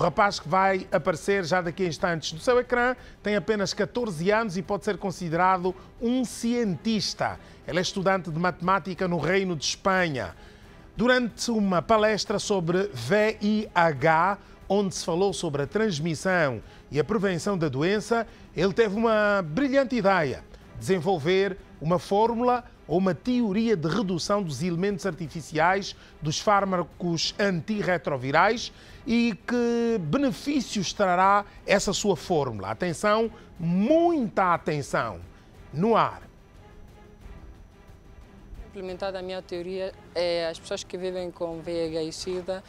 O rapaz que vai aparecer já daqui a instantes no seu ecrã tem apenas 14 anos e pode ser considerado um cientista. Ele é estudante de matemática no Reino de Espanha. Durante uma palestra sobre VIH, onde se falou sobre a transmissão e a prevenção da doença, ele teve uma brilhante ideia: desenvolver uma fórmula ou uma teoria de redução dos elementos artificiais dos fármacos antirretrovirais e que benefícios trará essa sua fórmula. Atenção, muita atenção. No ar implementada a minha teoria, é, as pessoas que vivem com VIH e SIDA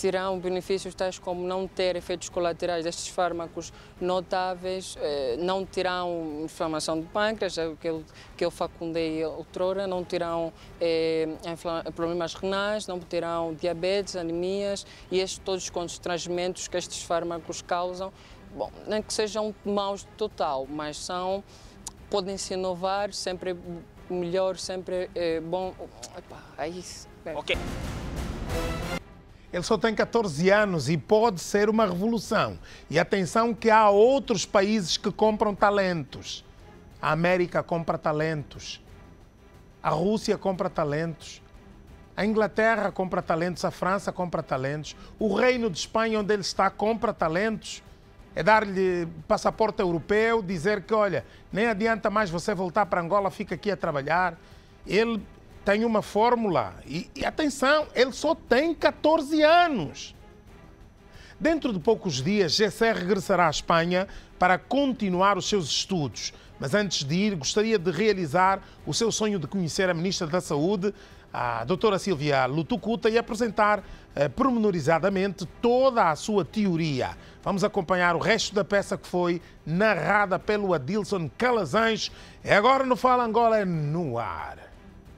terão benefícios tais como não ter efeitos colaterais destes fármacos notáveis, eh, não terão inflamação do pâncreas, aquilo é que eu facundei outrora, não terão eh, problemas renais, não terão diabetes, anemias e estes, todos os constrangimentos que estes fármacos causam. Bom, nem que sejam maus total, mas são podem se inovar, sempre melhor, sempre eh, bom. Epa, é isso. Ok. Ele só tem 14 anos e pode ser uma revolução. E atenção que há outros países que compram talentos. A América compra talentos. A Rússia compra talentos. A Inglaterra compra talentos, a França compra talentos, o Reino de Espanha, onde ele está, compra talentos. É dar-lhe passaporte europeu, dizer que, olha, nem adianta mais você voltar para Angola, fica aqui a trabalhar. Ele tem uma fórmula. E, e, atenção, ele só tem 14 anos. Dentro de poucos dias, Gessé regressará à Espanha para continuar os seus estudos. Mas antes de ir, gostaria de realizar o seu sonho de conhecer a Ministra da Saúde, a doutora Silvia Lutucuta, e apresentar eh, toda a sua teoria. Vamos acompanhar o resto da peça que foi narrada pelo Adilson Calazans. É agora no Fala Angola, é no ar.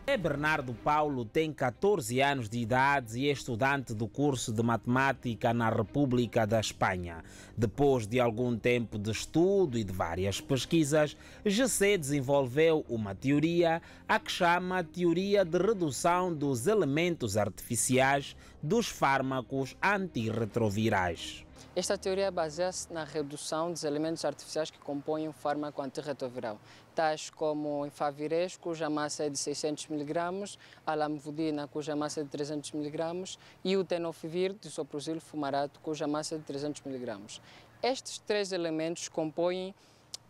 É Bernardo Paulo tem 14 anos de idade e é estudante do curso de matemática na República da Espanha. Depois de algum tempo de estudo e de várias pesquisas, GC desenvolveu uma teoria a que chama Teoria de Redução dos Elementos Artificiais dos Fármacos Antirretrovirais. Esta teoria baseia-se na redução dos elementos artificiais que compõem o fármaco antirretroviral, tais como infavirez, cuja massa é de 600 mg, a lamvodina, cuja massa é de 300 mg, e o tenofovir, disoprosil fumarato, cuja massa é de 300 mg. Estes três elementos compõem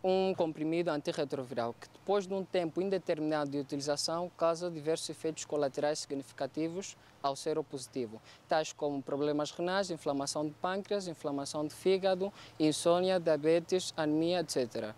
um comprimido antirretroviral que depois de um tempo indeterminado de utilização causa diversos efeitos colaterais significativos ao seropositivo, tais como problemas renais, inflamação de pâncreas, inflamação de fígado, insônia, diabetes, anemia, etc.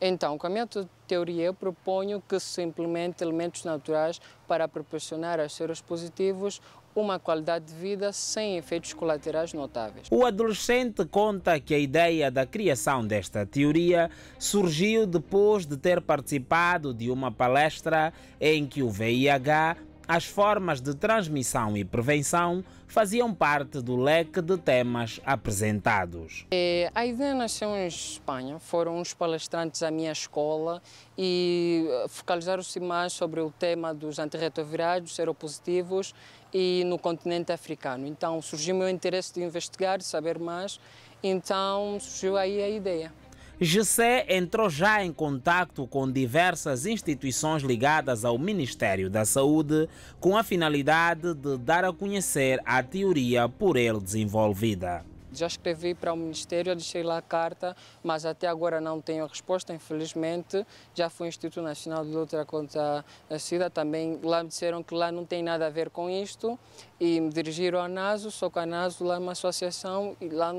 Então, com a minha teoria, eu proponho que se implemente elementos naturais para proporcionar aos seres positivos uma qualidade de vida sem efeitos colaterais notáveis. O adolescente conta que a ideia da criação desta teoria surgiu depois de ter participado de uma palestra em que o VIH, as formas de transmissão e prevenção faziam parte do leque de temas apresentados. É, a ideia nasceu em Espanha, foram os palestrantes à minha escola e eh, focalizaram-se mais sobre o tema dos antirretrovirais, seropositivos e no continente africano. Então surgiu o meu interesse de investigar, de saber mais, então surgiu aí a ideia. Gessé entrou já em contato com diversas instituições ligadas ao Ministério da Saúde com a finalidade de dar a conhecer a teoria por ele desenvolvida. Já escrevi para o Ministério, deixei lá a carta, mas até agora não tenho resposta, infelizmente. Já fui ao Instituto Nacional de Luta contra a SIDA, também lá me disseram que lá não tem nada a ver com isto e me dirigiram à NASO, só que a NASO lá é uma associação e lá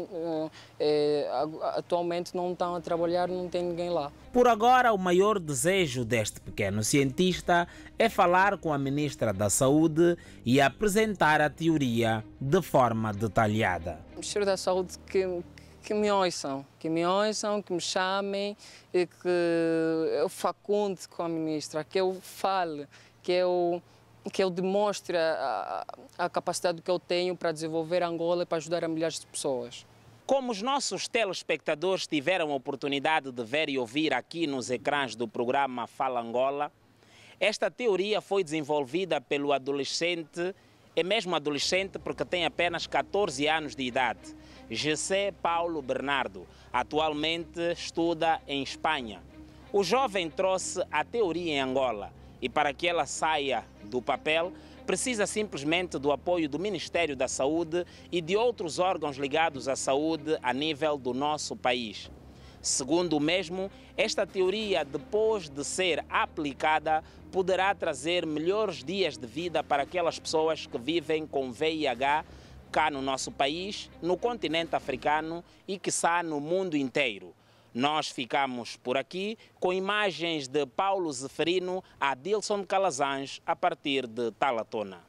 é, atualmente não estão a trabalhar, não tem ninguém lá. Por agora, o maior desejo deste pequeno cientista é falar com a Ministra da Saúde e apresentar a teoria de forma detalhada. Ministro da Saúde que, que me ouçam, que me ouçam, que me chamem, e que eu facunde com a Ministra, que eu fale, que eu que eu demonstre a, a, a capacidade que eu tenho para desenvolver Angola e para ajudar a milhares de pessoas. Como os nossos telespectadores tiveram a oportunidade de ver e ouvir aqui nos ecrãs do programa Fala Angola, esta teoria foi desenvolvida pelo adolescente, é mesmo adolescente porque tem apenas 14 anos de idade, José Paulo Bernardo. Atualmente estuda em Espanha. O jovem trouxe a teoria em Angola e para que ela saia do papel, precisa simplesmente do apoio do Ministério da Saúde e de outros órgãos ligados à saúde a nível do nosso país. Segundo o mesmo, esta teoria, depois de ser aplicada, poderá trazer melhores dias de vida para aquelas pessoas que vivem com VIH cá no nosso país, no continente africano e, quiçá, no mundo inteiro. Nós ficamos por aqui com imagens de Paulo Zeferino a Dilson Calazans a partir de Talatona.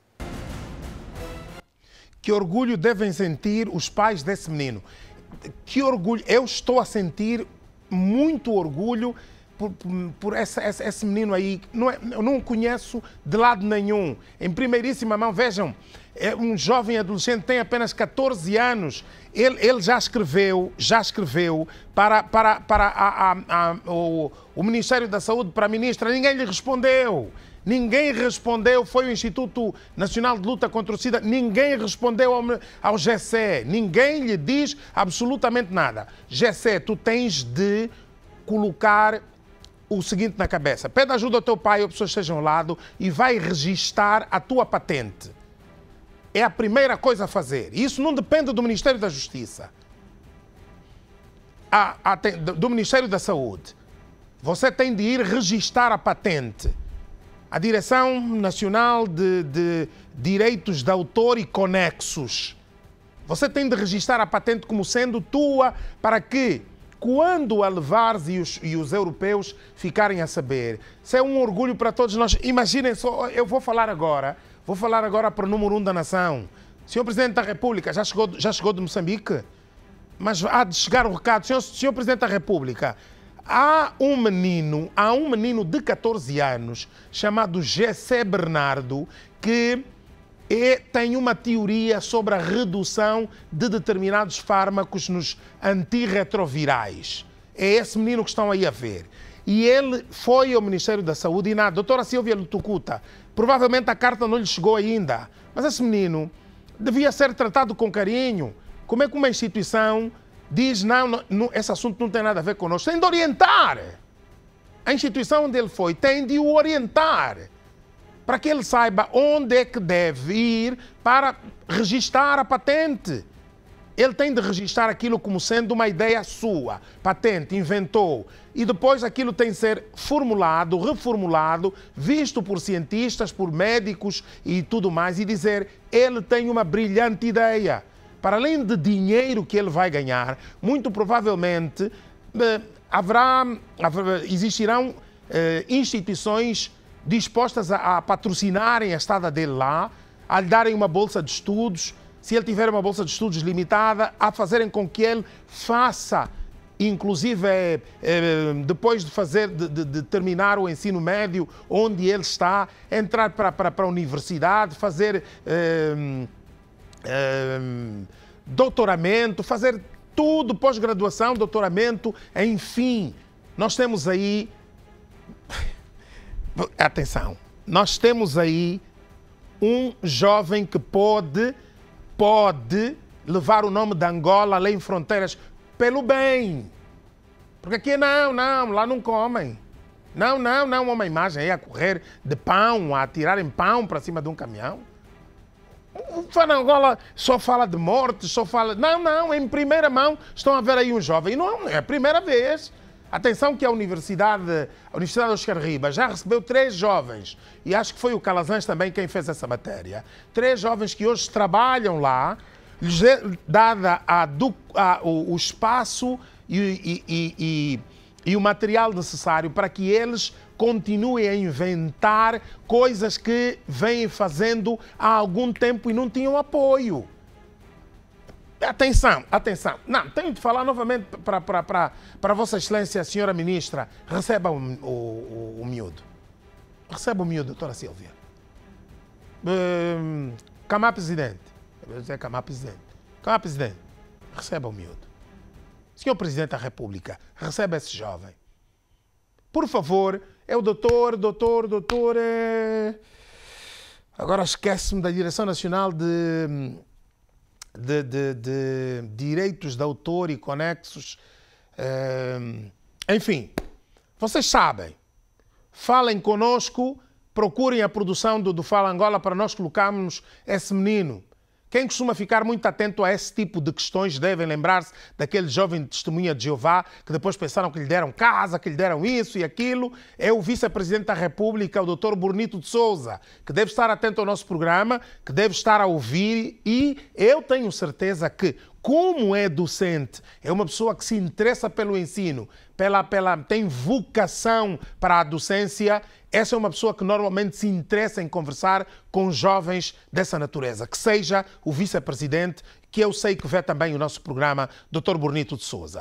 Que orgulho devem sentir os pais desse menino. Que orgulho. Eu estou a sentir muito orgulho por, por, essa, essa, esse menino aí. Não é, eu não o conheço de lado nenhum. Em primeiríssima mão, vejam, é um jovem adolescente, tem apenas 14 anos, ele, ele, já escreveu, já escreveu para, para, para a, a, a, o, o, Ministério da Saúde, para a ministra, ninguém lhe respondeu. Ninguém respondeu, foi o Instituto Nacional de Luta contra o SIDA, ninguém respondeu ao, ao GC, ninguém lhe diz absolutamente nada. GC, tu tens de colocar o seguinte na cabeça: pede ajuda ao teu pai ou pessoas que estejam ao lado e vai registar a tua patente é a primeira coisa a fazer. Isso não depende do Ministério da Justiça, a, a, do Ministério da Saúde. Você tem de ir registar a patente. A Direção Nacional de, de Direitos de Autor e Conexos. Você tem de registrar a patente como sendo tua para que quando a levares e os, e os, europeus ficarem a saber. Isso é um orgulho para todos nós. Imaginem só, eu vou falar agora Vou falar agora para o número um da nação. Senhor Presidente da República, já chegou, já chegou de Moçambique? Mas há de chegar o recado. Senhor, senhor Presidente da República, há um menino, há um menino de 14 anos, chamado Gessé Bernardo, que é, tem uma teoria sobre a redução de determinados fármacos nos antirretrovirais. É esse menino que estão aí a ver. E ele foi ao Ministério da Saúde e na doutora Silvia Lutucuta Provavelmente a carta não lhe chegou ainda. Mas esse menino devia ser tratado com carinho. Como é que uma instituição diz, não, não, não esse assunto não tem nada a ver conosco? Tem de orientar. A instituição onde ele foi tem de o orientar para que ele saiba onde é que deve ir para registar a patente ele tem de registrar aquilo como sendo uma ideia sua, patente, inventou. E depois aquilo tem de ser formulado, reformulado, visto por cientistas, por médicos e tudo mais, e dizer: ele tem uma brilhante ideia. Para além de dinheiro que ele vai ganhar, muito provavelmente eh, haverá, existirão eh, instituições dispostas a, a patrocinarem a estada dele lá, a lhe darem uma bolsa de estudos se ele tiver uma bolsa de estudos limitada, a fazerem com que ele faça, inclusive é, é, depois de fazer, de, de, de, terminar o ensino médio, onde ele está, entrar para, para, para a universidade, fazer é, doutoramento, fazer tudo, pós-graduação, doutoramento, enfim. Nós temos aí. Atenção, nós temos aí um jovem que pode pode levar o nome de Angola além fronteiras pelo bem. Porque aqui não, não, lá não comem. Não, não, não, uma imagem aí a correr de pão, a atirarem pão para cima de um caminhão. O Angola só fala de morte, só fala. Não, não, em primeira mão estão a ver aí um jovem. E não é a primeira vez. Atenção que a Universidade, a Universidade Oscar Ribas já recebeu três jovens, e acho que foi o Calazans também quem fez essa matéria, três jovens que hoje trabalham lá, lhes é dada a, a, o, o, espaço e, e, e, e o material necessário para que eles continuem a inventar coisas que vêm fazendo há algum tempo e não tinham apoio. Atenção, atenção. Não, tenho de falar novamente para Vossa Excelência, Senhora Ministra. Receba o, o, o, o miúdo. Receba o miúdo, doutora Silvia. Um, Camar Presidente. Eu vou dizer Camar Presidente. Camar Presidente, receba o miúdo. Senhor Presidente da República, receba esse jovem. Por favor, é o doutor, doutor, doutor. É... Agora esquece-me da Direção Nacional de hum, de, de, de direitos de autor e conexos. Uh, enfim, vocês sabem. Falem conosco, procurem a produção do, do Fala Angola para nós colocarmos esse menino quem costuma ficar muito atento a esse tipo de questões devem lembrar-se daquele jovem testemunha de Jeová que depois pensaram que lhe deram casa, que lhe deram isso e aquilo. É o vice-presidente da República, o doutor Burnito de Souza, que deve estar atento ao nosso programa, que deve estar a ouvir e eu tenho certeza que como é docente, é uma pessoa que se interessa pelo ensino, pela, pela, tem vocação para a docência, essa é uma pessoa que normalmente se interessa em conversar com jovens dessa natureza, que seja o vice-presidente, que eu sei que vê também o nosso programa, Dr. Bonito de Souza.